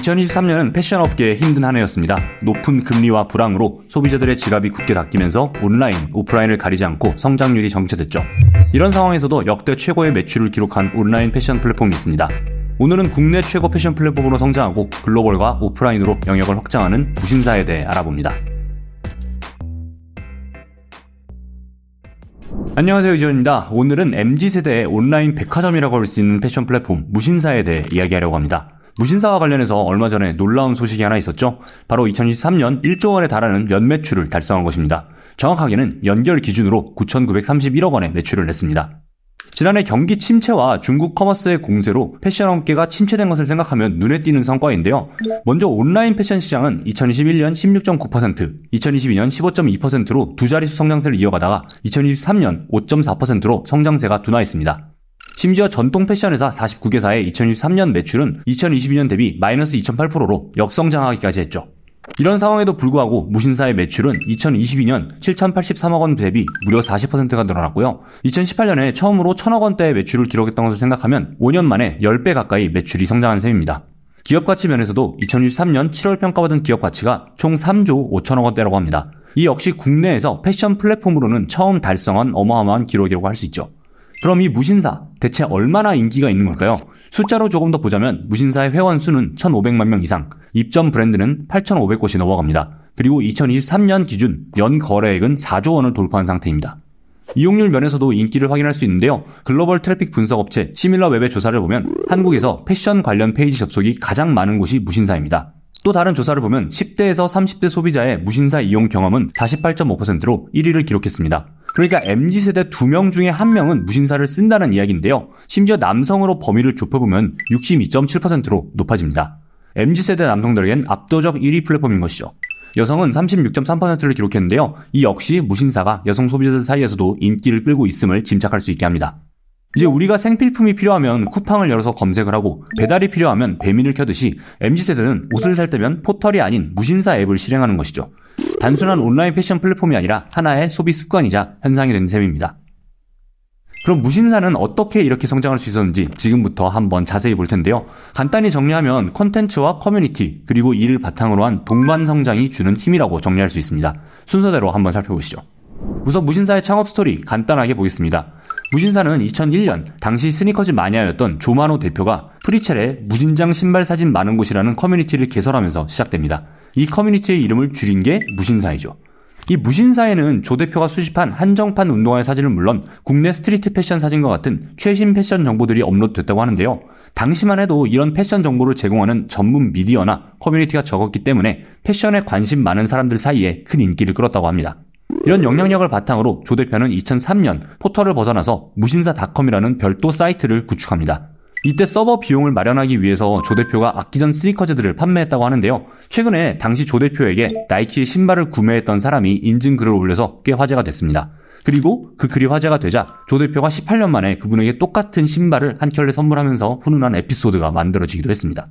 2023년은 패션 업계의 힘든 한 해였습니다. 높은 금리와 불황으로 소비자들의 지갑이 굳게 닫히면서 온라인, 오프라인을 가리지 않고 성장률이 정체됐죠. 이런 상황에서도 역대 최고의 매출을 기록한 온라인 패션 플랫폼이 있습니다. 오늘은 국내 최고 패션 플랫폼으로 성장하고 글로벌과 오프라인으로 영역을 확장하는 무신사에 대해 알아봅니다. 안녕하세요 이지원입니다. 오늘은 MZ세대의 온라인 백화점이라고 할 수 있는 패션 플랫폼 무신사에 대해 이야기하려고 합니다. 무신사와 관련해서 얼마 전에 놀라운 소식이 하나 있었죠. 바로 2023년 1조 원에 달하는 연매출을 달성한 것입니다. 정확하게는 연결 기준으로 9,931억 원의 매출을 냈습니다. 지난해 경기 침체와 중국 커머스의 공세로 패션 업계가 침체된 것을 생각하면 눈에 띄는 성과인데요. 먼저 온라인 패션 시장은 2021년 16.9%, 2022년 15.2%로 두 자릿수 성장세를 이어가다가 2023년 5.4%로 성장세가 둔화했습니다. 심지어 전통 패션회사 49개사의 2023년 매출은 2022년 대비 마이너스 2.8%로 역성장하기까지 했죠. 이런 상황에도 불구하고 무신사의 매출은 2022년 7,083억 원 대비 무려 40%가 늘어났고요. 2018년에 처음으로 1,000억 원대의 매출을 기록했던 것을 생각하면 5년 만에 10배 가까이 매출이 성장한 셈입니다. 기업 가치 면에서도 2023년 7월 평가받은 기업 가치가 총 3조 5천억 원대라고 합니다. 이 역시 국내에서 패션 플랫폼으로는 처음 달성한 어마어마한 기록이라고 할 수 있죠. 그럼 이 무신사, 대체 얼마나 인기가 있는 걸까요? 숫자로 조금 더 보자면 무신사의 회원 수는 1,500만 명 이상, 입점 브랜드는 8,500곳이 넘어갑니다. 그리고 2023년 기준 연 거래액은 4조 원을 돌파한 상태입니다. 이용률 면에서도 인기를 확인할 수 있는데요. 글로벌 트래픽 분석 업체 시밀러 웹의 조사를 보면 한국에서 패션 관련 페이지 접속이 가장 많은 곳이 무신사입니다. 또 다른 조사를 보면 10대에서 30대 소비자의 무신사 이용 경험은 48.5%로 1위를 기록했습니다. 그러니까 MZ세대 2명 중에 1명은 무신사를 쓴다는 이야기인데요. 심지어 남성으로 범위를 좁혀보면 62.7%로 높아집니다. MZ세대 남성들에겐 압도적 1위 플랫폼인 것이죠. 여성은 36.3%를 기록했는데요. 이 역시 무신사가 여성 소비자들 사이에서도 인기를 끌고 있음을 짐작할 수 있게 합니다. 이제 우리가 생필품이 필요하면 쿠팡을 열어서 검색을 하고 배달이 필요하면 배민을 켜듯이 MZ세대는 옷을 살 때면 포털이 아닌 무신사 앱을 실행하는 것이죠. 단순한 온라인 패션 플랫폼이 아니라 하나의 소비 습관이자 현상이 된 셈입니다. 그럼 무신사는 어떻게 이렇게 성장할 수 있었는지 지금부터 한번 자세히 볼 텐데요. 간단히 정리하면 컨텐츠와 커뮤니티 그리고 이를 바탕으로 한 동반 성장이 주는 힘이라고 정리할 수 있습니다. 순서대로 한번 살펴보시죠. 우선 무신사의 창업 스토리 간단하게 보겠습니다. 무신사는 2001년 당시 스니커즈 마니아였던 조만호 대표가 프리첼의 무진장 신발 사진 많은 곳이라는 커뮤니티를 개설하면서 시작됩니다. 이 커뮤니티의 이름을 줄인 게 무신사이죠. 이 무신사에는 조 대표가 수집한 한정판 운동화의 사진은 물론 국내 스트리트 패션 사진과 같은 최신 패션 정보들이 업로드됐다고 하는데요. 당시만 해도 이런 패션 정보를 제공하는 전문 미디어나 커뮤니티가 적었기 때문에 패션에 관심 많은 사람들 사이에 큰 인기를 끌었다고 합니다. 이런 영향력을 바탕으로 조 대표는 2003년 포털을 벗어나서 무신사닷컴이라는 별도 사이트를 구축합니다. 이때 서버 비용을 마련하기 위해서 조 대표가 악기전 스니커즈들을 판매했다고 하는데요. 최근에 당시 조 대표에게 나이키의 신발을 구매했던 사람이 인증글을 올려서 꽤 화제가 됐습니다. 그리고 그 글이 화제가 되자 조 대표가 18년 만에 그분에게 똑같은 신발을 한 켤레 선물하면서 훈훈한 에피소드가 만들어지기도 했습니다.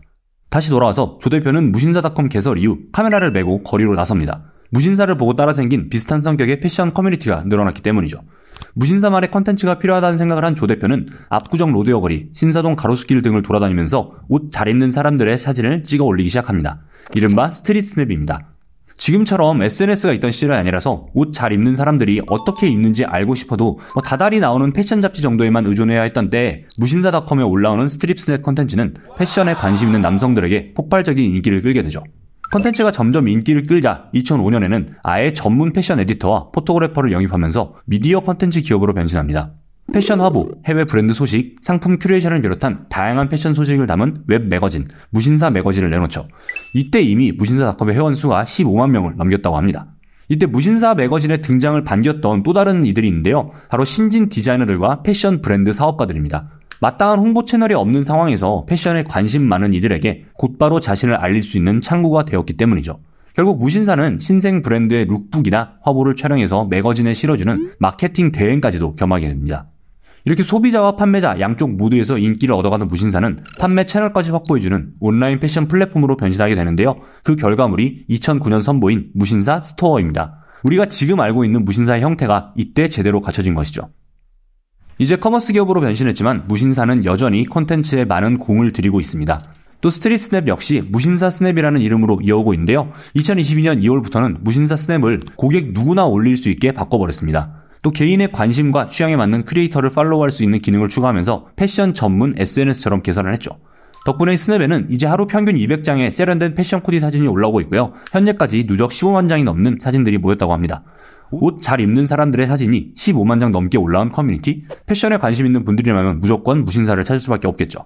다시 돌아와서 조 대표는 무신사닷컴 개설 이후 카메라를 메고 거리로 나섭니다. 무신사를 보고 따라 생긴 비슷한 성격의 패션 커뮤니티가 늘어났기 때문이죠. 무신사 말의 컨텐츠가 필요하다는 생각을 한 조 대표는 압구정 로데오 거리, 신사동 가로수길 등을 돌아다니면서 옷 잘 입는 사람들의 사진을 찍어 올리기 시작합니다. 이른바 스트릿 스냅입니다. 지금처럼 SNS가 있던 시절이 아니라서 옷 잘 입는 사람들이 어떻게 입는지 알고 싶어도 뭐 다달이 나오는 패션 잡지 정도에만 의존해야 했던 때 무신사닷컴에 올라오는 스트립 스냅 컨텐츠는 패션에 관심 있는 남성들에게 폭발적인 인기를 끌게 되죠. 콘텐츠가 점점 인기를 끌자 2005년에는 아예 전문 패션 에디터와 포토그래퍼를 영입하면서 미디어 콘텐츠 기업으로 변신합니다. 패션 화보, 해외 브랜드 소식, 상품 큐레이션을 비롯한 다양한 패션 소식을 담은 웹 매거진, 무신사 매거진을 내놓죠. 이때 이미 무신사 닷컴의 회원수가 15만 명을 넘겼다고 합니다. 이때 무신사 매거진의 등장을 반겼던 또 다른 이들이 있는데요. 바로 신진 디자이너들과 패션 브랜드 사업가들입니다. 마땅한 홍보 채널이 없는 상황에서 패션에 관심 많은 이들에게 곧바로 자신을 알릴 수 있는 창구가 되었기 때문이죠. 결국 무신사는 신생 브랜드의 룩북이나 화보를 촬영해서 매거진에 실어주는 마케팅 대행까지도 겸하게 됩니다. 이렇게 소비자와 판매자 양쪽 모두에서 인기를 얻어가는 무신사는 판매 채널까지 확보해주는 온라인 패션 플랫폼으로 변신하게 되는데요. 그 결과물이 2009년 선보인 무신사 스토어입니다. 우리가 지금 알고 있는 무신사의 형태가 이때 제대로 갖춰진 것이죠. 이제 커머스 기업으로 변신했지만 무신사는 여전히 콘텐츠에 많은 공을 들이고 있습니다. 또 스트릿 스냅 역시 무신사 스냅이라는 이름으로 이어오고 있는데요. 2022년 2월부터는 무신사 스냅을 고객 누구나 올릴 수 있게 바꿔버렸습니다. 또 개인의 관심과 취향에 맞는 크리에이터를 팔로우할 수 있는 기능을 추가하면서 패션 전문 SNS처럼 개선을 했죠. 덕분에 스냅에는 이제 하루 평균 200장의 세련된 패션 코디 사진이 올라오고 있고요. 현재까지 누적 15만 장이 넘는 사진들이 모였다고 합니다. 옷 잘 입는 사람들의 사진이 15만 장 넘게 올라온 커뮤니티, 패션에 관심 있는 분들이라면 무조건 무신사를 찾을 수밖에 없겠죠.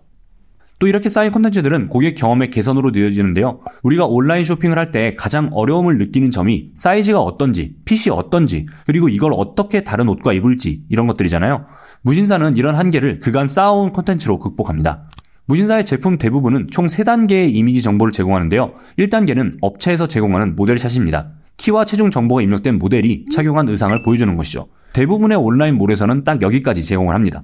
또 이렇게 쌓인 콘텐츠들은 고객 경험의 개선으로 느껴지는데요. 우리가 온라인 쇼핑을 할 때 가장 어려움을 느끼는 점이 사이즈가 어떤지, 핏이 어떤지, 그리고 이걸 어떻게 다른 옷과 입을지 이런 것들이잖아요. 무신사는 이런 한계를 그간 쌓아온 콘텐츠로 극복합니다. 무신사의 제품 대부분은 총 3단계의 이미지 정보를 제공하는데요. 1단계는 업체에서 제공하는 모델샷입니다. 키와 체중 정보가 입력된 모델이 착용한 의상을 보여주는 것이죠. 대부분의 온라인몰에서는 딱 여기까지 제공을 합니다.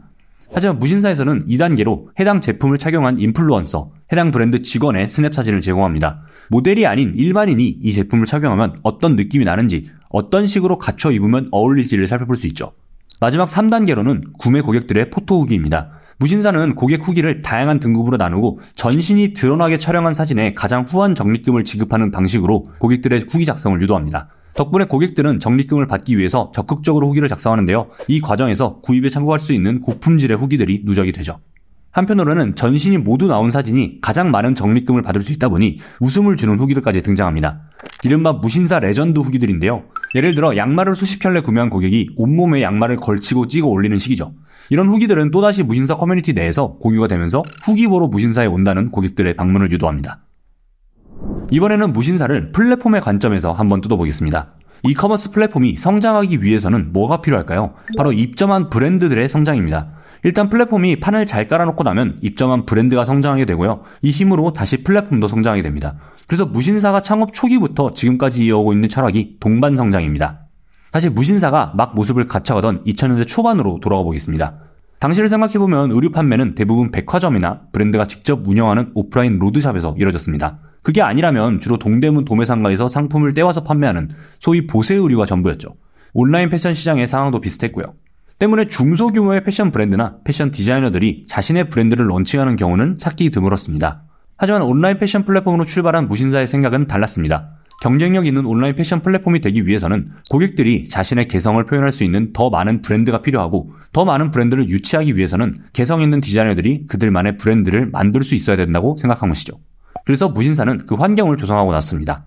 하지만 무신사에서는 2단계로 해당 제품을 착용한 인플루언서, 해당 브랜드 직원의 스냅 사진을 제공합니다. 모델이 아닌 일반인이 이 제품을 착용하면 어떤 느낌이 나는지, 어떤 식으로 갖춰 입으면 어울릴지를 살펴볼 수 있죠. 마지막 3단계로는 구매 고객들의 포토 후기입니다. 무신사는 고객 후기를 다양한 등급으로 나누고 전신이 드러나게 촬영한 사진에 가장 후한 적립금을 지급하는 방식으로 고객들의 후기 작성을 유도합니다. 덕분에 고객들은 적립금을 받기 위해서 적극적으로 후기를 작성하는데요. 이 과정에서 구입에 참고할 수 있는 고품질의 후기들이 누적이 되죠. 한편으로는 전신이 모두 나온 사진이 가장 많은 적립금을 받을 수 있다 보니 웃음을 주는 후기들까지 등장합니다. 이른바 무신사 레전드 후기들인데요. 예를 들어 양말을 수십 켤레 구매한 고객이 온몸에 양말을 걸치고 찍어 올리는 시기죠 이런 후기들은 또다시 무신사 커뮤니티 내에서 공유가 되면서 후기보로 무신사에 온다는 고객들의 방문을 유도합니다. 이번에는 무신사를 플랫폼의 관점에서 한번 뜯어보겠습니다. 이커머스 플랫폼이 성장하기 위해서는 뭐가 필요할까요? 바로 입점한 브랜드들의 성장입니다. 일단 플랫폼이 판을 잘 깔아놓고 나면 입점한 브랜드가 성장하게 되고요. 이 힘으로 다시 플랫폼도 성장하게 됩니다. 그래서 무신사가 창업 초기부터 지금까지 이어오고 있는 철학이 동반 성장입니다. 다시 무신사가 막 모습을 갖춰가던 2000년대 초반으로 돌아가 보겠습니다. 당시를 생각해보면 의류 판매는 대부분 백화점이나 브랜드가 직접 운영하는 오프라인 로드샵에서 이뤄졌습니다. 그게 아니라면 주로 동대문 도매상가에서 상품을 떼와서 판매하는 소위 보세 의류가 전부였죠. 온라인 패션 시장의 상황도 비슷했고요. 때문에 중소규모의 패션 브랜드나 패션 디자이너들이 자신의 브랜드를 런칭하는 경우는 찾기 드물었습니다. 하지만 온라인 패션 플랫폼으로 출발한 무신사의 생각은 달랐습니다. 경쟁력 있는 온라인 패션 플랫폼이 되기 위해서는 고객들이 자신의 개성을 표현할 수 있는 더 많은 브랜드가 필요하고 더 많은 브랜드를 유치하기 위해서는 개성 있는 디자이너들이 그들만의 브랜드를 만들 수 있어야 된다고 생각한 것이죠. 그래서 무신사는 그 환경을 조성하고 났습니다.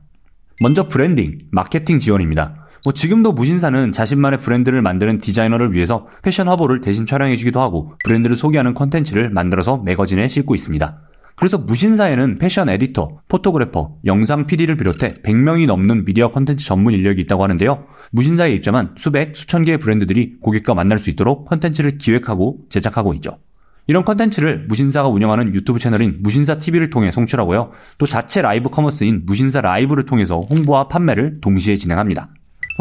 먼저 브랜딩, 마케팅 지원입니다. 뭐 지금도 무신사는 자신만의 브랜드를 만드는 디자이너를 위해서 패션 화보를 대신 촬영해주기도 하고 브랜드를 소개하는 컨텐츠를 만들어서 매거진에 싣고 있습니다. 그래서 무신사에는 패션 에디터, 포토그래퍼, 영상 PD를 비롯해 100명이 넘는 미디어 컨텐츠 전문 인력이 있다고 하는데요. 무신사에 입점한 수백, 수천 개의 브랜드들이 고객과 만날 수 있도록 컨텐츠를 기획하고 제작하고 있죠. 이런 컨텐츠를 무신사가 운영하는 유튜브 채널인 무신사 TV를 통해 송출하고요. 또 자체 라이브 커머스인 무신사 라이브를 통해서 홍보와 판매를 동시에 진행합니다.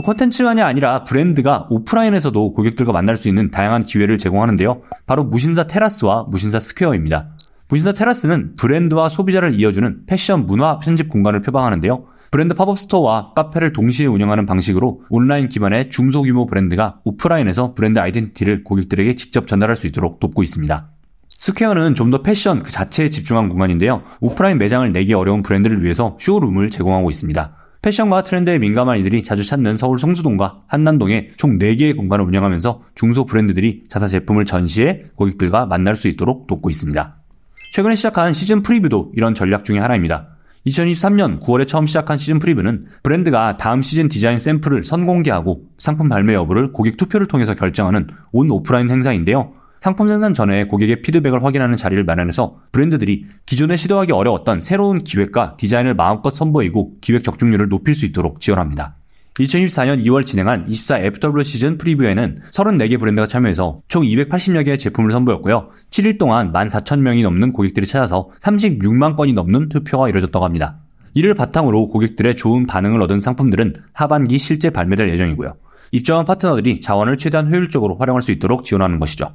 콘텐츠만이 뭐 아니라 브랜드가 오프라인에서도 고객들과 만날 수 있는 다양한 기회를 제공하는데요. 바로 무신사 테라스와 무신사 스퀘어입니다. 무신사 테라스는 브랜드와 소비자를 이어주는 패션 문화 편집 공간을 표방하는데요. 브랜드 팝업 스토어와 카페를 동시에 운영하는 방식으로 온라인 기반의 중소규모 브랜드가 오프라인에서 브랜드 아이덴티티를 고객들에게 직접 전달할 수 있도록 돕고 있습니다. 스퀘어는 좀 더 패션 그 자체에 집중한 공간인데요. 오프라인 매장을 내기 어려운 브랜드를 위해서 쇼룸을 제공하고 있습니다. 패션과 트렌드에 민감한 이들이 자주 찾는 서울 성수동과 한남동에 총 4개의 공간을 운영하면서 중소 브랜드들이 자사 제품을 전시해 고객들과 만날 수 있도록 돕고 있습니다. 최근에 시작한 시즌 프리뷰도 이런 전략 중의 하나입니다. 2023년 9월에 처음 시작한 시즌 프리뷰는 브랜드가 다음 시즌 디자인 샘플을 선공개하고 상품 발매 여부를 고객 투표를 통해서 결정하는 온 오프라인 행사인데요. 상품 생산 전에 고객의 피드백을 확인하는 자리를 마련해서 브랜드들이 기존에 시도하기 어려웠던 새로운 기획과 디자인을 마음껏 선보이고 기획 적중률을 높일 수 있도록 지원합니다. 2024년 2월 진행한 24 FW 시즌 프리뷰에는 34개 브랜드가 참여해서 총 280여 개의 제품을 선보였고요. 7일 동안 14,000명이 넘는 고객들이 찾아서 36만 건이 넘는 투표가 이뤄졌다고 합니다. 이를 바탕으로 고객들의 좋은 반응을 얻은 상품들은 하반기 실제 발매될 예정이고요. 입점한 파트너들이 자원을 최대한 효율적으로 활용할 수 있도록 지원하는 것이죠.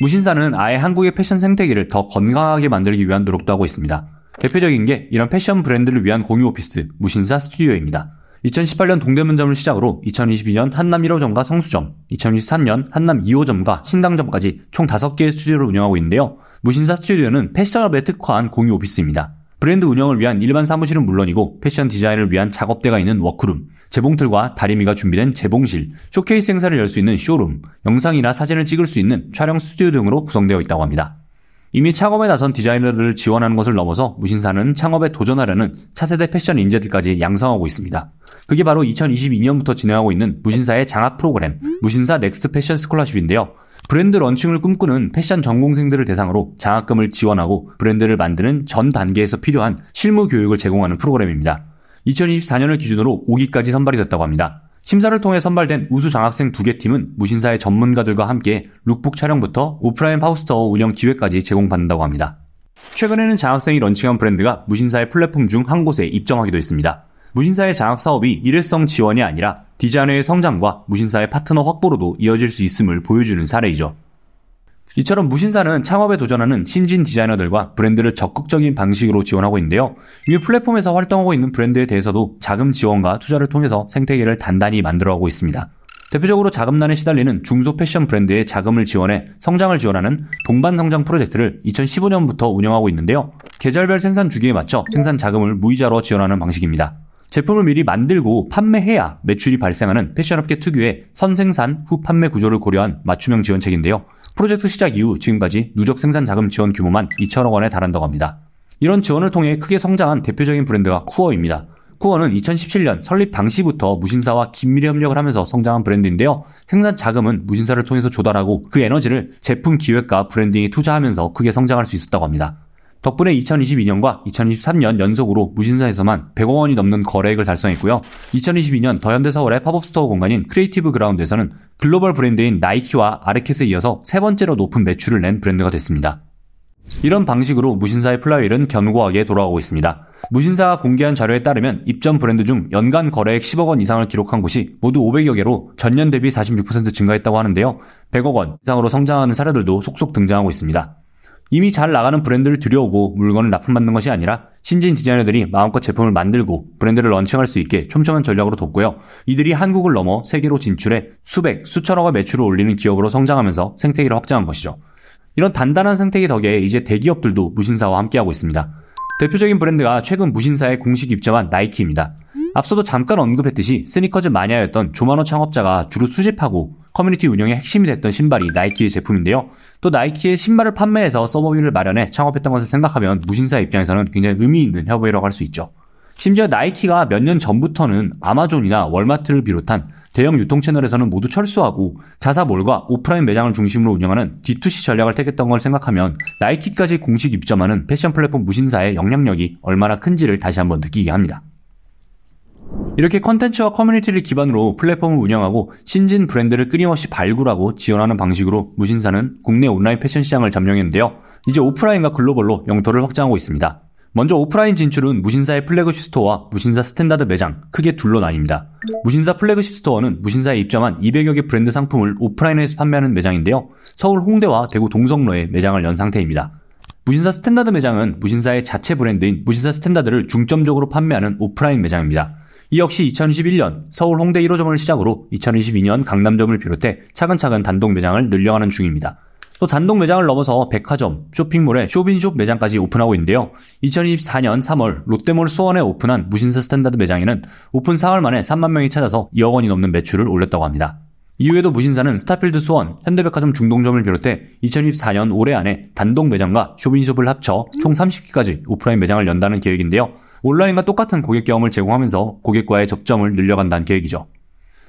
무신사는 아예 한국의 패션 생태계를 더 건강하게 만들기 위한 노력도 하고 있습니다. 대표적인 게 이런 패션 브랜드를 위한 공유 오피스 무신사 스튜디오입니다. 2018년 동대문점을 시작으로 2022년 한남 1호점과 성수점, 2023년 한남 2호점과 신당점까지 총 5개의 스튜디오를 운영하고 있는데요. 무신사 스튜디오는 패션업에 특화한 공유 오피스입니다. 브랜드 운영을 위한 일반 사무실은 물론이고 패션 디자인을 위한 작업대가 있는 워크룸, 재봉틀과 다리미가 준비된 재봉실, 쇼케이스 행사를 열 수 있는 쇼룸, 영상이나 사진을 찍을 수 있는 촬영 스튜디오 등으로 구성되어 있다고 합니다. 이미 창업에 나선 디자이너들을 지원하는 것을 넘어서 무신사는 창업에 도전하려는 차세대 패션 인재들까지 양성하고 있습니다. 그게 바로 2022년부터 진행하고 있는 무신사의 장학 프로그램 무신사 넥스트 패션 스콜라십인데요. 브랜드 런칭을 꿈꾸는 패션 전공생들을 대상으로 장학금을 지원하고 브랜드를 만드는 전 단계에서 필요한 실무 교육을 제공하는 프로그램입니다. 2024년을 기준으로 5기까지 선발이 됐다고 합니다. 심사를 통해 선발된 우수 장학생 두개 팀은 무신사의 전문가들과 함께 룩북 촬영부터 오프라인 파우스터 운영 기획까지 제공받는다고 합니다. 최근에는 장학생이 런칭한 브랜드가 무신사의 플랫폼 중 한 곳에 입점하기도 했습니다. 무신사의 장학 사업이 일회성 지원이 아니라 디자인의 성장과 무신사의 파트너 확보로도 이어질 수 있음을 보여주는 사례이죠. 이처럼 무신사는 창업에 도전하는 신진 디자이너들과 브랜드를 적극적인 방식으로 지원하고 있는데요. 이 플랫폼에서 활동하고 있는 브랜드에 대해서도 자금 지원과 투자를 통해서 생태계를 단단히 만들어가고 있습니다. 대표적으로 자금난에 시달리는 중소 패션 브랜드의 자금을 지원해 성장을 지원하는 동반성장 프로젝트를 2015년부터 운영하고 있는데요. 계절별 생산 주기에 맞춰 생산 자금을 무이자로 지원하는 방식입니다. 제품을 미리 만들고 판매해야 매출이 발생하는 패션업계 특유의 선생산 후 판매 구조를 고려한 맞춤형 지원책인데요. 프로젝트 시작 이후 지금까지 누적 생산 자금 지원 규모만 2천억 원에 달한다고 합니다. 이런 지원을 통해 크게 성장한 대표적인 브랜드가 쿠어입니다. 쿠어는 2017년 설립 당시부터 무신사와 긴밀히 협력을 하면서 성장한 브랜드인데요. 생산 자금은 무신사를 통해서 조달하고 그 에너지를 제품 기획과 브랜딩에 투자하면서 크게 성장할 수 있었다고 합니다. 덕분에 2022년과 2023년 연속으로 무신사에서만 100억 원이 넘는 거래액을 달성했고요. 2022년 더현대 서울의 팝업스토어 공간인 크리에이티브 그라운드에서는 글로벌 브랜드인 나이키와 아르켓에 이어서 세 번째로 높은 매출을 낸 브랜드가 됐습니다. 이런 방식으로 무신사의 플라이일은 견고하게 돌아가고 있습니다. 무신사가 공개한 자료에 따르면 입점 브랜드 중 연간 거래액 10억 원 이상을 기록한 곳이 모두 500여 개로 전년 대비 46% 증가했다고 하는데요. 100억 원 이상으로 성장하는 사례들도 속속 등장하고 있습니다. 이미 잘 나가는 브랜드를 들여오고 물건을 납품받는 것이 아니라 신진 디자이너들이 마음껏 제품을 만들고 브랜드를 런칭할 수 있게 촘촘한 전략으로 돕고요. 이들이 한국을 넘어 세계로 진출해 수백, 수천억의 매출을 올리는 기업으로 성장하면서 생태계를 확장한 것이죠. 이런 단단한 생태계 덕에 이제 대기업들도 무신사와 함께하고 있습니다. 대표적인 브랜드가 최근 무신사에 공식 입점한 나이키입니다. 앞서도 잠깐 언급했듯이 스니커즈 마니아였던 조만호 창업자가 주로 수집하고 커뮤니티 운영의 핵심이 됐던 신발이 나이키의 제품인데요. 또 나이키의 신발을 판매해서 서버비를 마련해 창업했던 것을 생각하면 무신사 입장에서는 굉장히 의미 있는 협의라고할 수 있죠. 심지어 나이키가 몇 년 전부터는 아마존이나 월마트를 비롯한 대형 유통 채널에서는 모두 철수하고 자사몰과 오프라인 매장을 중심으로 운영하는 D2C 전략을 택했던 걸 생각하면 나이키까지 공식 입점하는 패션 플랫폼 무신사의 영향력이 얼마나 큰지를 다시 한번 느끼게 합니다. 이렇게 컨텐츠와 커뮤니티를 기반으로 플랫폼을 운영하고 신진 브랜드를 끊임없이 발굴하고 지원하는 방식으로 무신사는 국내 온라인 패션 시장을 점령했는데요. 이제 오프라인과 글로벌로 영토를 확장하고 있습니다. 먼저 오프라인 진출은 무신사의 플래그십 스토어와 무신사 스탠다드 매장 크게 둘로 나뉩니다. 무신사 플래그십 스토어는 무신사에 입점한 200여 개 브랜드 상품을 오프라인에서 판매하는 매장인데요. 서울 홍대와 대구 동성로에 매장을 연 상태입니다. 무신사 스탠다드 매장은 무신사의 자체 브랜드인 무신사 스탠다드를 중점적으로 판매하는 오프라인 매장입니다. 이 역시 2021년 서울 홍대 1호점을 시작으로 2022년 강남점을 비롯해 차근차근 단독 매장을 늘려가는 중입니다. 또 단독 매장을 넘어서 백화점, 쇼핑몰에 쇼빈숍 매장까지 오픈하고 있는데요. 2024년 3월 롯데몰 수원에 오픈한 무신사 스탠다드 매장에는 오픈 4월 만에 3만 명이 찾아서 2억 원이 넘는 매출을 올렸다고 합니다. 이후에도 무신사는 스타필드 수원, 현대백화점 중동점을 비롯해 2024년 올해 안에 단독 매장과 쇼윈숍을 합쳐 총3 0개까지 오프라인 매장을 연다는 계획인데요. 온라인과 똑같은 고객 경험을 제공하면서 고객과의 접점을 늘려간다는 계획이죠.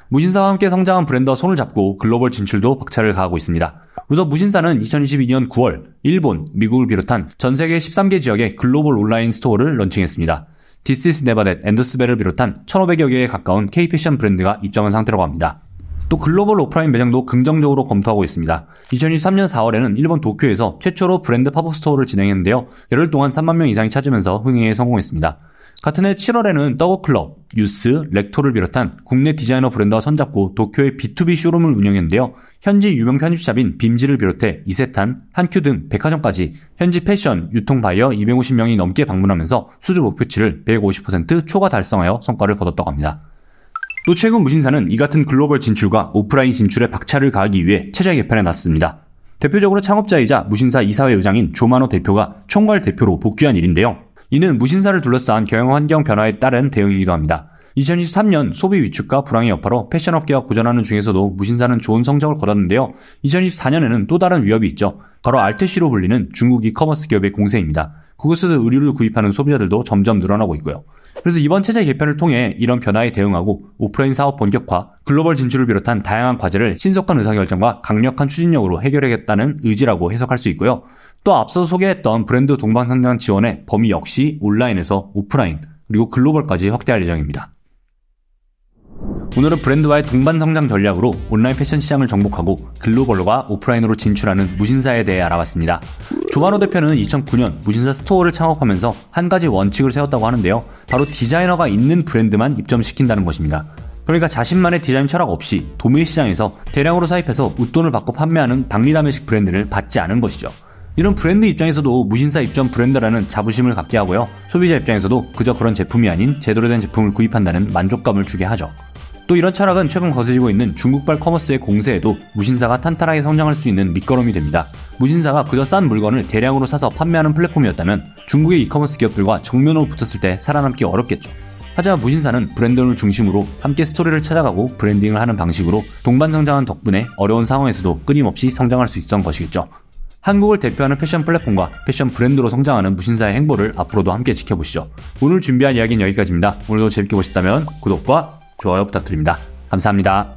무신사와 함께 성장한 브랜드와 손을 잡고 글로벌 진출도 박차를 가하고 있습니다. 우선 무신사는 2022년 9월 일본, 미국을 비롯한 전 세계 13개 지역의 글로벌 온라인 스토어를 런칭했습니다. 디시스 네바넷, 앤더스벨을 비롯한 1,500여 개에 가까운 K 패션 브랜드가 입점한 상태라고 합니다. 또 글로벌 오프라인 매장도 긍정적으로 검토하고 있습니다. 2023년 4월에는 일본 도쿄에서 최초로 브랜드 팝업 스토어를 진행했는데요. 열흘 동안 3만 명 이상이 찾으면서 흥행에 성공했습니다. 같은 해 7월에는 떡어클럽, 유스, 렉토를 비롯한 국내 디자이너 브랜드와 선잡고 도쿄의 B2B 쇼룸을 운영했는데요. 현지 유명 편집샵인 빔지를 비롯해 이세탄, 한큐 등 백화점까지 현지 패션, 유통 바이어 250명이 넘게 방문하면서 수주 목표치를 150% 초과 달성하여 성과를 거뒀다고 합니다. 또 최근 무신사는 이 같은 글로벌 진출과 오프라인 진출에 박차를 가하기 위해 체제 개편에 나습니다 대표적으로 창업자이자 무신사 이사회 의장인 조만호 대표가 총괄 대표로 복귀한 일인데요. 이는 무신사를 둘러싼 경영 환경 변화에 따른 대응이기도 합니다. 2023년 소비 위축과 불황의 여파로 패션업계와 고전하는 중에서도 무신사는 좋은 성적을 거뒀는데요. 2024년에는 또 다른 위협이 있죠. 바로 알테시로 불리는 중국 이커머스 기업의 공세입니다. 그곳에서 의류를 구입하는 소비자들도 점점 늘어나고 있고요. 그래서 이번 체제 개편을 통해 이런 변화에 대응하고 오프라인 사업 본격화, 글로벌 진출을 비롯한 다양한 과제를 신속한 의사결정과 강력한 추진력으로 해결하겠다는 의지라고 해석할 수 있고요. 또 앞서 소개했던 브랜드 동반상장 지원의 범위 역시 온라인에서 오프라인, 그리고 글로벌까지 확대할 예정입니다. 오늘은 브랜드와의 동반 성장 전략으로 온라인 패션 시장을 정복하고 글로벌과 오프라인으로 진출하는 무신사에 대해 알아봤습니다. 조만호 대표는 2009년 무신사 스토어를 창업하면서 한 가지 원칙을 세웠다고 하는데요. 바로 디자이너가 있는 브랜드만 입점시킨다는 것입니다. 그러니까 자신만의 디자인 철학 없이 도매 시장에서 대량으로 사입해서 웃돈을 받고 판매하는 박리담의식 브랜드를 받지 않은 것이죠. 이런 브랜드 입장에서도 무신사 입점 브랜드라는 자부심을 갖게 하고요. 소비자 입장에서도 그저 그런 제품이 아닌 제대로 된 제품을 구입한다는 만족감을 주게 하죠. 또 이런 철학은 최근 거세지고 있는 중국발 커머스의 공세에도 무신사가 탄탄하게 성장할 수 있는 밑거름이 됩니다. 무신사가 그저 싼 물건을 대량으로 사서 판매하는 플랫폼이었다면 중국의 이커머스 기업들과 정면으로 붙었을 때 살아남기 어렵겠죠. 하지만 무신사는 브랜드를 중심으로 함께 스토리를 찾아가고 브랜딩을 하는 방식으로 동반 성장한 덕분에 어려운 상황에서도 끊임없이 성장할 수 있었던 것이겠죠. 한국을 대표하는 패션 플랫폼과 패션 브랜드로 성장하는 무신사의 행보를 앞으로도 함께 지켜보시죠. 오늘 준비한 이야기는 여기까지입니다. 오늘도 재밌게 보셨다면 구독과 좋아요 부탁드립니다. 감사합니다.